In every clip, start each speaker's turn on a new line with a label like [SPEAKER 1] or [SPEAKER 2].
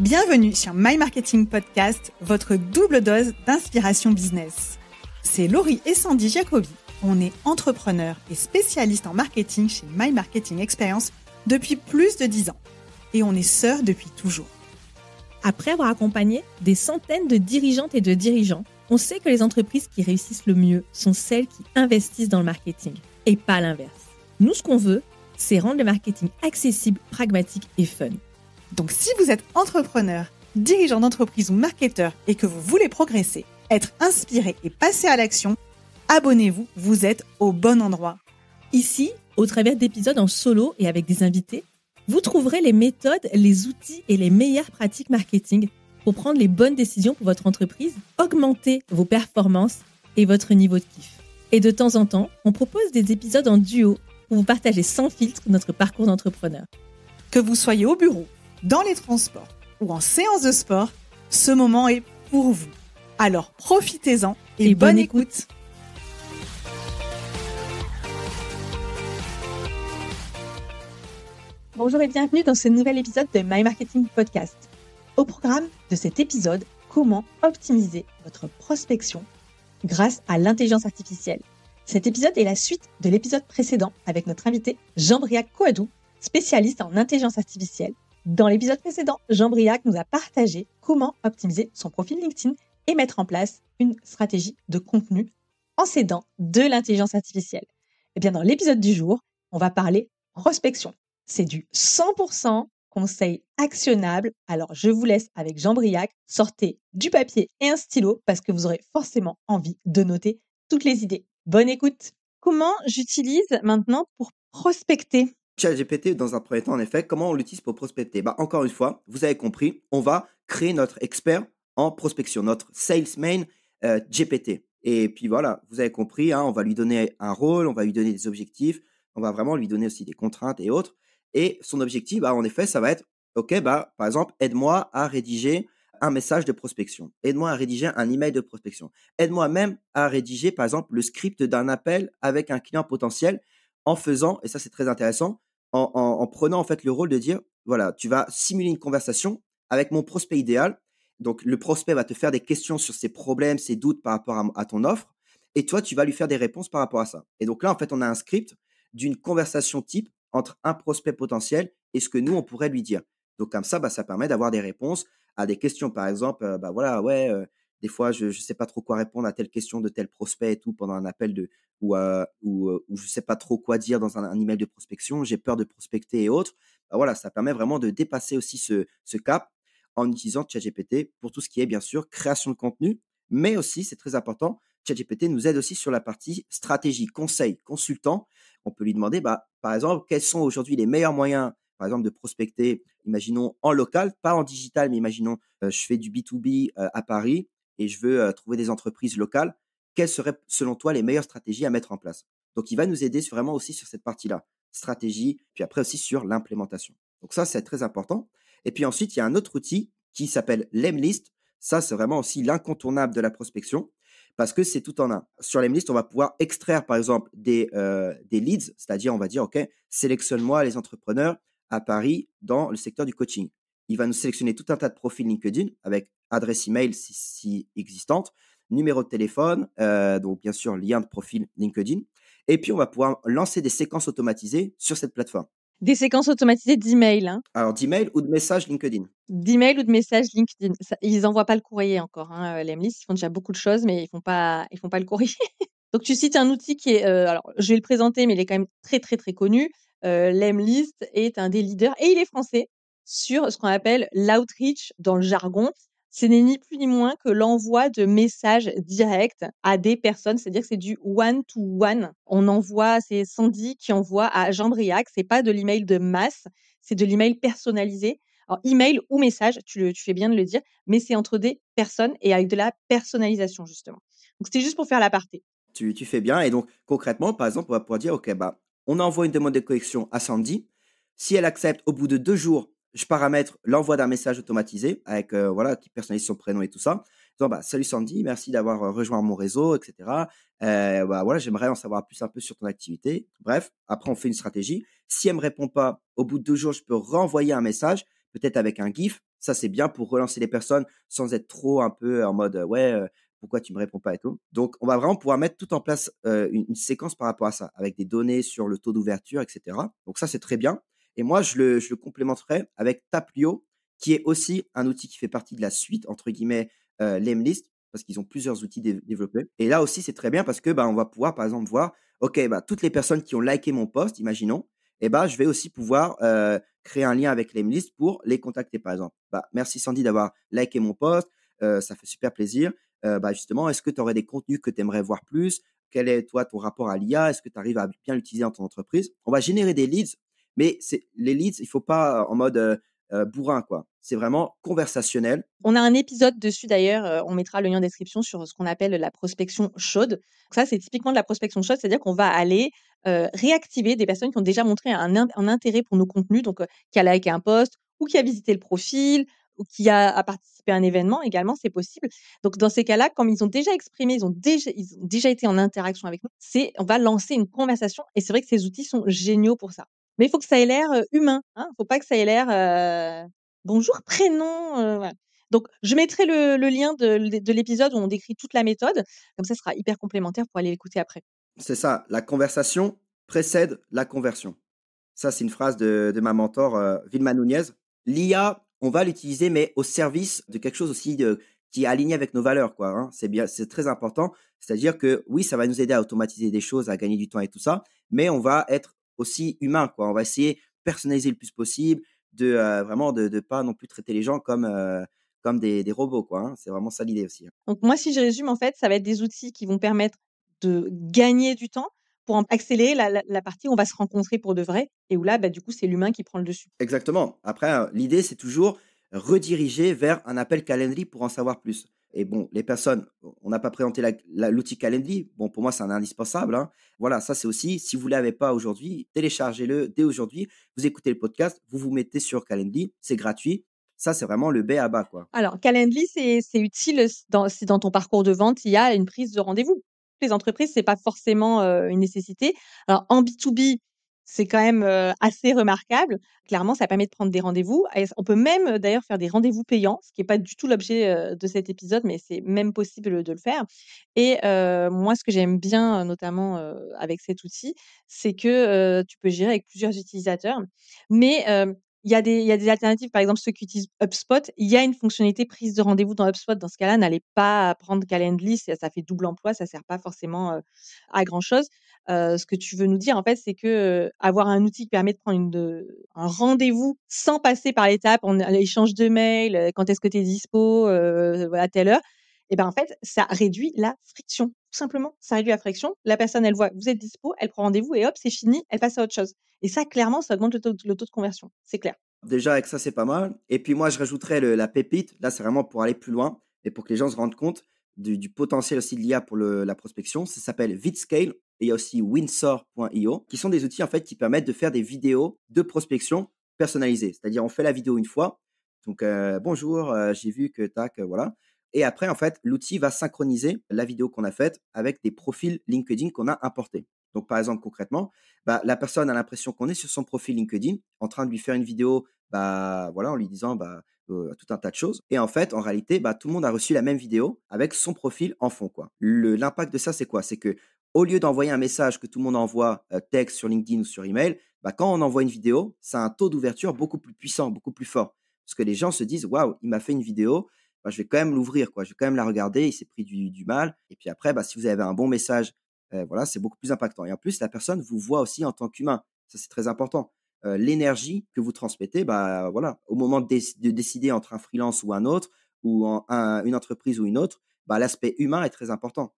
[SPEAKER 1] Bienvenue sur My Marketing Podcast, votre double dose d'inspiration business. C'est Laurie et Sandy Jacobi. On est entrepreneur et spécialiste en marketing chez My Marketing Experience depuis plus de 10 ans. Et on est sœurs depuis toujours. Après avoir accompagné des centaines de dirigeantes et de dirigeants, on sait que les entreprises qui réussissent le mieux sont celles qui investissent dans le marketing et pas l'inverse. Nous, ce qu'on veut, c'est rendre le marketing accessible, pragmatique et fun. Donc si vous êtes entrepreneur, dirigeant d'entreprise ou marketeur et que vous voulez progresser, être inspiré et passer à l'action, abonnez-vous, vous êtes au bon endroit. Ici, au travers d'épisodes en solo et avec des invités, vous trouverez les méthodes, les outils et les meilleures pratiques marketing pour prendre les bonnes décisions pour votre entreprise, augmenter vos performances et votre niveau de kiff. Et de temps en temps, on propose des épisodes en duo pour vous partager sans filtre notre parcours d'entrepreneur. Que vous soyez au bureau, dans les transports ou en séance de sport, ce moment est pour vous. Alors profitez-en et, bonne, écoute. Bonjour et bienvenue dans ce nouvel épisode de My Marketing Podcast. Au programme de cet épisode, comment optimiser votre prospection grâce à l'intelligence artificielle. Cet épisode est la suite de l'épisode précédent avec notre invité Jean-Briac Coadou, spécialiste en intelligence artificielle, dans l'épisode précédent, Jean Briac nous a partagé comment optimiser son profil LinkedIn et mettre en place une stratégie de contenu en s'aidant de l'intelligence artificielle. Et eh bien, dans l'épisode du jour, on va parler prospection. C'est du 100% conseil actionnable. Alors, je vous laisse avec Jean Briac. Sortez du papier et un stylo parce que vous aurez forcément envie de noter toutes les idées. Bonne écoute. Comment j'utilise maintenant pour prospecter
[SPEAKER 2] ChatGPT dans un premier temps, en effet, comment on l'utilise pour prospecter bah, Encore une fois, vous avez compris, on va créer notre expert en prospection, notre salesman euh, GPT. Et puis voilà, vous avez compris, hein, on va lui donner un rôle, on va lui donner des objectifs, on va vraiment lui donner aussi des contraintes et autres. Et son objectif, bah, en effet, ça va être, OK, bah, par exemple, aide-moi à rédiger un message de prospection, aide-moi à rédiger un email de prospection, aide-moi même à rédiger, par exemple, le script d'un appel avec un client potentiel en faisant, et ça c'est très intéressant, en, prenant en fait le rôle de dire voilà, tu vas simuler une conversation avec mon prospect idéal. Donc le prospect va te faire des questions sur ses problèmes, ses doutes par rapport à, ton offre, et toi tu vas lui faire des réponses par rapport à ça. Et donc là en fait on a un script d'une conversation type entre un prospect potentiel et ce que nous on pourrait lui dire. Donc comme ça, bah, ça permet d'avoir des réponses à des questions. Par exemple, euh, bah voilà, ouais, euh, des fois, je ne sais pas trop quoi répondre à telle question de tel prospect et tout pendant un appel de ou, euh, euh, je ne sais pas trop quoi dire dans un, email de prospection. J'ai peur de prospecter et autres. Bah, voilà, ça permet vraiment de dépasser aussi ce, cap en utilisant ChatGPT pour tout ce qui est bien sûr création de contenu, mais aussi, c'est très important, ChatGPT nous aide aussi sur la partie stratégie, conseil, consultant. On peut lui demander, bah, par exemple, quels sont aujourd'hui les meilleurs moyens, par exemple, de prospecter, imaginons en local, pas en digital, mais imaginons, euh, je fais du B2B à Paris, et je veux trouver des entreprises locales, quelles seraient selon toi les meilleures stratégies à mettre en place Donc il va nous aider vraiment aussi sur cette partie-là, stratégie, puis après aussi sur l'implémentation. Donc ça, c'est très important. Et puis ensuite, il y a un autre outil qui s'appelle l'Emlist. Ça, c'est vraiment aussi l'incontournable de la prospection parce que c'est tout en un. Sur l'Emlist, on va pouvoir extraire, par exemple, des, des leads, c'est-à-dire on va dire, OK, sélectionne-moi les entrepreneurs à Paris dans le secteur du coaching. Il va nous sélectionner tout un tas de profils LinkedIn avec adresse email si, si existante, numéro de téléphone, euh, donc bien sûr lien de profil LinkedIn. Et puis on va pouvoir lancer des séquences automatisées sur cette plateforme.
[SPEAKER 1] Des séquences automatisées d'e-mail. Hein.
[SPEAKER 2] Alors d'e-mail ou de message LinkedIn.
[SPEAKER 1] D'e-mail ou de message LinkedIn. ils n'envoient pas le courrier encore. Hein, euh, ils font déjà beaucoup de choses, mais ils font pas, ils font pas le courrier. donc tu cites un outil qui est, euh, alors je vais le présenter, mais il est quand même très très très connu. Euh, list est un des leaders et il est français sur ce qu'on appelle l'outreach dans le jargon. Ce n'est ni plus ni moins que l'envoi de messages directs à des personnes, c'est-à-dire que c'est du one-to-one. On envoie, c'est Sandy qui envoie à Jean Briac, n'est pas de l'email de masse, c'est de l'email personnalisé. Alors, email ou message, tu, le, fais bien de le dire, mais c'est entre des personnes et avec de la personnalisation, justement. Donc, c'était juste pour faire la partie.
[SPEAKER 2] Tu, tu, fais bien. Et donc, concrètement, par exemple, on va pouvoir dire, OK, bah, on envoie une demande de collection à Sandy. Si elle accepte, au bout de deux jours, je paramètre l'envoi d'un message automatisé avec euh, voilà qui personnalise son prénom et tout ça. Disant bah salut Sandy, merci d'avoir euh, rejoint mon réseau, etc. Euh, bah voilà, j'aimerais en savoir plus un peu sur ton activité. Bref, après on fait une stratégie. Si elle me répond pas, au bout de deux jours, je peux renvoyer un message, peut-être avec un gif. Ça c'est bien pour relancer les personnes sans être trop un peu en mode euh, ouais pourquoi tu me réponds pas et tout. Donc, on va vraiment pouvoir mettre tout en place une, séquence par rapport à ça, avec des données sur le taux d'ouverture, etc. Donc ça, c'est très bien. Et moi, je le, je avec Taplio, qui est aussi un outil qui fait partie de la suite, entre guillemets, euh, parce qu'ils ont plusieurs outils développés. Et là aussi, c'est très bien parce que bah, on va pouvoir, par exemple, voir, OK, bah, toutes les personnes qui ont liké mon post, imaginons, et eh bah, je vais aussi pouvoir euh, créer un lien avec Lemlist pour les contacter, par exemple. Bah, merci Sandy d'avoir liké mon post, euh, ça fait super plaisir. Euh, justement, est-ce que tu aurais des contenus que tu aimerais voir plus Quel est, toi, ton rapport à l'IA Est-ce que tu arrives à bien l'utiliser dans ton entreprise On va générer des leads mais c'est les leads, il faut pas en mode bourrin quoi. C'est vraiment conversationnel.
[SPEAKER 1] On a un épisode dessus d'ailleurs, on mettra le lien en description sur ce qu'on appelle la prospection chaude. Ça, c'est typiquement de la prospection chaude, c'est-à-dire qu'on va aller réactiver des personnes qui ont déjà montré un, intérêt pour nos contenus, donc qui a liké un post ou qui a visité le profil ou qui a, participé à un événement également, c'est possible. Donc dans ces cas-là, comme ils ont déjà exprimé, ils ont déjà, ils ont déjà été en interaction avec nous, c'est on va lancer une conversation et c'est vrai que ces outils sont géniaux pour ça. Mais il faut que ça ait l'air humain. Il hein ne faut pas que ça ait l'air bonjour, prénom. Donc, je mettrai le, lien de, l'épisode où on décrit toute la méthode. Comme ça, sera hyper complémentaire pour aller l'écouter après. C'est
[SPEAKER 2] ça. La conversation précède la conversion. Ça, c'est une phrase de, de ma mentor, Vilma Nunez. L'IA, on va l'utiliser, mais au service de quelque chose aussi de, qui est aligné avec nos valeurs, quoi. Hein. C'est bien, c'est très important. C'est-à-dire que oui, ça va nous aider à automatiser des choses, à gagner du temps et tout ça, mais on va être aussi humain. Quoi. On va essayer personnaliser le plus possible, de euh, vraiment de ne pas non plus traiter les gens comme euh, comme des, robots quoi. Hein. C'est vraiment ça l'idée aussi. Hein.
[SPEAKER 1] Donc moi, si je résume en fait, ça va être des outils qui vont permettre de gagner du temps pour accélérer la, partie où on va se rencontrer pour de vrai et où là, bah, du coup, c'est l'humain qui prend le dessus.
[SPEAKER 2] Exactement. Après, hein, l'idée c'est toujours rediriger vers un appel calendrier pour en savoir plus. Et bon, les personnes, on n'a pas présenté l'outil Calendly. Bon, pour moi, c'est un indispensable. Hein. Voilà, ça c'est aussi, si vous ne l'avez pas aujourd'hui, téléchargez-le dès aujourd'hui. Vous écoutez le podcast, vous vous mettez sur Calendly, c'est gratuit. Ça, c'est vraiment le B à bas. Quoi.
[SPEAKER 1] Alors, Calendly, c'est utile dans, si dans ton parcours de vente, il y a une prise de rendez-vous. Les entreprises, ce n'est pas forcément euh, une nécessité. Alors, en B2B, c'est quand même assez remarquable. Clairement, ça permet de prendre des rendez-vous. On peut même d'ailleurs faire des rendez-vous payants, ce qui n'est pas du tout l'objet de cet épisode, mais c'est même possible de le faire. Et moi, ce que j'aime bien, notamment avec cet outil, c'est que tu peux gérer avec plusieurs utilisateurs. Mais il y, a des, alternatives, par exemple ceux qui utilisent HubSpot, il y a une fonctionnalité prise de rendez-vous dans HubSpot. Dans ce cas-là, n'allez pas prendre Calendly, ça, fait double emploi, ça sert pas forcément à grand-chose. ce que tu veux nous dire, en fait, c'est que avoir un outil qui permet de prendre une, de, un rendez-vous sans passer par l'étape, en échange de mails, quand est-ce que tu es dispo, à telle heure, et eh ben en fait, ça réduit la friction. Tout simplement, ça réduit la friction. La personne, elle voit, vous êtes dispo, elle prend rendez-vous et hop, c'est fini, elle passe à autre chose. Et ça, clairement, ça augmente le taux, de conversion. C'est clair.
[SPEAKER 2] Déjà, avec ça, c'est pas mal. Et puis moi, je rajouterais la pépite. Là, c'est vraiment pour aller plus loin et pour que les gens se rendent compte du, potentiel aussi de l'IA pour la prospection. Ça s'appelle VidScale. Et il y a aussi Windsor.io, qui sont des outils en fait qui permettent de faire des vidéos de prospection personnalisées. C'est-à-dire, on fait la vidéo une fois. Donc, euh, bonjour, euh, j'ai vu que tac, euh, voilà. Et après, en fait, l'outil va synchroniser la vidéo qu'on a faite avec des profils LinkedIn qu'on a importés. Donc, par exemple, concrètement, bah, la personne a l'impression qu'on est sur son profil LinkedIn en train de lui faire une vidéo, bah, voilà, en lui disant bah, tout un tas de choses. Et en fait, en réalité, tout le monde a reçu la même vidéo avec son profil en fond. l'impact de ça, c'est quoi C'est que au lieu d'envoyer un message que tout le monde envoie texte sur LinkedIn ou sur email, quand on envoie une vidéo, ça a un taux d'ouverture beaucoup plus puissant, beaucoup plus fort. Parce que les gens se disent, waouh, il m'a fait une vidéo, bah, je vais quand même l'ouvrir, quoi. Je vais quand même la regarder. Il s'est pris du, mal. Et puis après, bah, si vous avez un bon message, euh, voilà, c'est beaucoup plus impactant. Et en plus, la personne vous voit aussi en tant qu'humain. Ça, c'est très important. Euh, l'énergie que vous transmettez, bah, voilà, au moment de, de, décider entre un freelance ou un autre, ou en, un, une entreprise ou une autre, bah, l'aspect humain est très important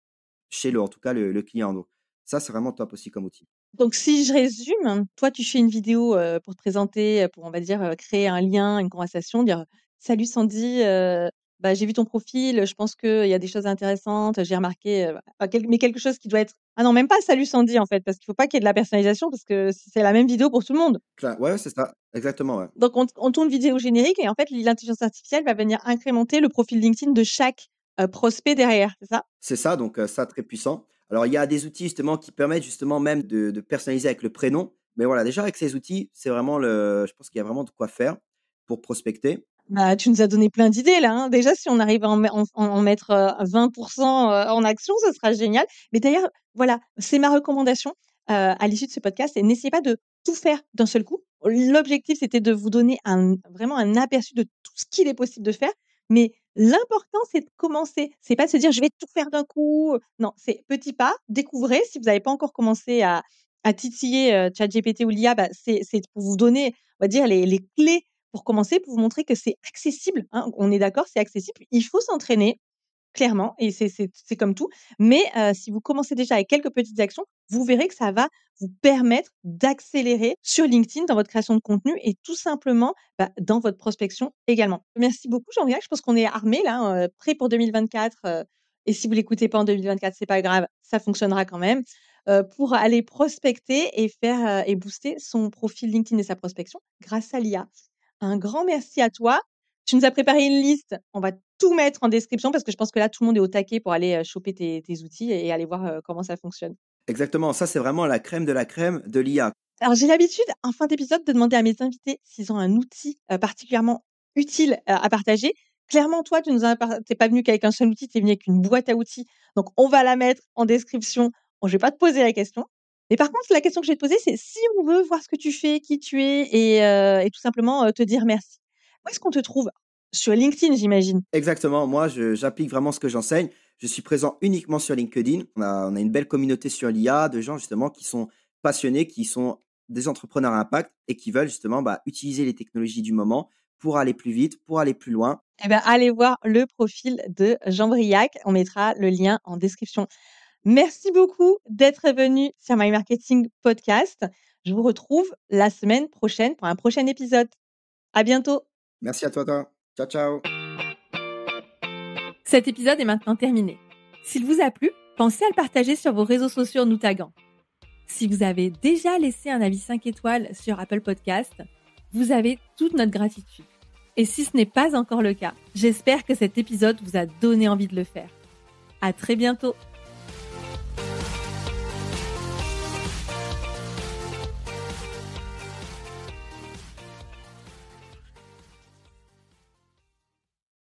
[SPEAKER 2] chez le, en tout cas, le, le client. ça, c'est vraiment top aussi comme outil.
[SPEAKER 1] Donc, si je résume, toi, tu fais une vidéo euh, pour te présenter, pour, on va dire, créer un lien, une conversation, dire Salut Sandy, bah, j'ai vu ton profil, je pense qu'il y a des choses intéressantes, j'ai remarqué, mais quelque chose qui doit être. Ah non, même pas salut Sandy en fait, parce qu'il ne faut pas qu'il y ait de la personnalisation, parce que c'est la même vidéo pour tout le monde.
[SPEAKER 2] Ouais, c'est ça, exactement. Ouais.
[SPEAKER 1] Donc on, tourne vidéo générique et en fait l'intelligence artificielle va venir incrémenter le profil LinkedIn de chaque prospect derrière, c'est ça
[SPEAKER 2] C'est ça, donc ça, très puissant. Alors, il y a des outils justement qui permettent justement même de, de personnaliser avec le prénom. Mais voilà, déjà avec ces outils, c'est vraiment le, je pense qu'il y a vraiment de quoi faire pour prospecter.
[SPEAKER 1] Bah, tu nous as donné plein d'idées là. Hein. Déjà, si on arrive à en, mettre 20% euh, euh, en action, ce sera génial. Mais d'ailleurs, voilà, c'est ma recommandation euh, à l'issue de ce podcast. c'est n'essayez pas de tout faire d'un seul coup. L'objectif, c'était de vous donner un, vraiment un aperçu de tout ce qu'il est possible de faire. Mais l'important, c'est de commencer. C'est pas de se dire je vais tout faire d'un coup. Non, c'est petit pas, découvrez. Si vous n'avez pas encore commencé à, à titiller ChatGPT ou l'IA, bah, c'est pour vous donner, on va dire, les clés pour commencer, pour vous montrer que c'est accessible. Hein, on est d'accord, c'est accessible. Il faut s'entraîner, clairement, et c'est comme tout. Mais euh, si vous commencez déjà avec quelques petites actions, vous verrez que ça va vous permettre d'accélérer sur LinkedIn dans votre création de contenu et tout simplement bah, dans votre prospection également. Merci beaucoup, jean yves Je pense qu'on est armé là, hein, prêt pour 2024. Euh, et si vous l'écoutez pas en 2024, c'est pas grave, ça fonctionnera quand même euh, pour aller prospecter et faire et booster son profil LinkedIn et sa prospection grâce à l'IA. Un grand merci à toi. Tu nous as préparé une liste. On va tout mettre en description parce que je pense que là, tout le monde est au taquet pour aller euh, choper tes, outils et aller voir euh, comment ça fonctionne.
[SPEAKER 2] Exactement, ça c'est vraiment la crème de la crème de l'IA.
[SPEAKER 1] Alors j'ai l'habitude, en fin d'épisode, de demander à mes invités s'ils ont un outil euh, particulièrement utile à partager. Clairement, toi, tu n'es pas venu qu'avec un seul outil, tu es venu avec une boîte à outils. Donc on va la mettre en description. je ne vais pas te poser la question, mais par contre, la question que je vais te poser, c'est si on veut voir ce que tu fais, qui tu es, et, euh, tout simplement euh, te dire merci, où est-ce qu'on te trouve Sur LinkedIn, j'imagine.
[SPEAKER 2] Exactement. Moi, j'applique vraiment ce que j'enseigne. Je suis présent uniquement sur LinkedIn. On a, une belle communauté sur l'IA de gens justement qui sont passionnés, qui sont des entrepreneurs à impact et qui veulent justement bah, utiliser les
[SPEAKER 1] technologies du moment pour aller plus vite, pour aller plus loin. Eh bien, allez voir le profil de Jean Briac. On mettra le lien en description. Merci beaucoup d'être venu sur My Marketing Podcast. Je vous retrouve la semaine prochaine pour un prochain épisode. À bientôt.
[SPEAKER 2] Merci à toi. toi. Ciao, ciao.
[SPEAKER 1] Cet épisode est maintenant terminé. S'il vous a plu, pensez à le partager sur vos réseaux sociaux en nous taguant. Si vous avez déjà laissé un avis 5 étoiles sur Apple Podcast, vous avez toute notre gratitude. Et si ce n'est pas encore le cas, j'espère que cet épisode vous a donné envie de le faire. À très bientôt!